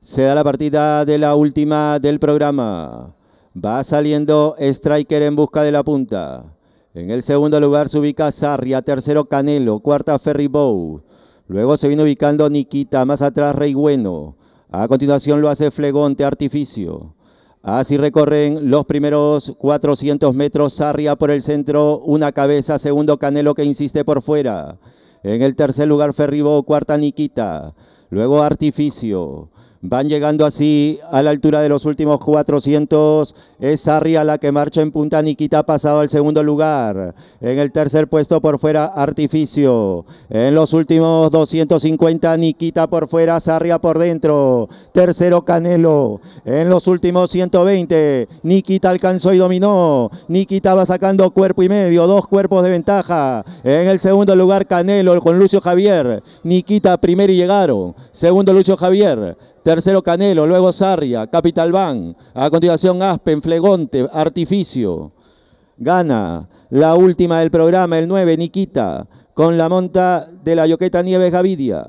Se da la partida de la última del programa. Va saliendo Striker en busca de la punta. En el segundo lugar se ubica Sarria, tercero Canelo, cuarta Ferry Bow. Luego se viene ubicando Nikita, más atrás Rey Bueno. A continuación lo hace Flegonte Artificio. Así recorren los primeros 400 metros. Sarria por el centro, una cabeza. Segundo Canelo que insiste por fuera. En el tercer lugar Ferribo, cuarta Nikita. Luego Artificio. Van llegando así a la altura de los últimos 400. Es a la que marcha en punta. Nikita ha pasado al segundo lugar. En el tercer puesto por fuera, Artificio. En los últimos 250, Nikita por fuera, Sarria por dentro. Tercero, Canelo. En los últimos 120, Nikita alcanzó y dominó. Nikita va sacando cuerpo y medio, dos cuerpos de ventaja. En el segundo lugar, Canelo con Lucio Javier. Nikita primero y llegaron. Segundo, Lucio Javier. Tercero Canelo, luego Sarria, Capital Bank. A continuación Aspen, Flegonte, Artificio. Gana la última del programa, el 9, Nikita, con la monta de la Yoqueta Nieves Gavidia.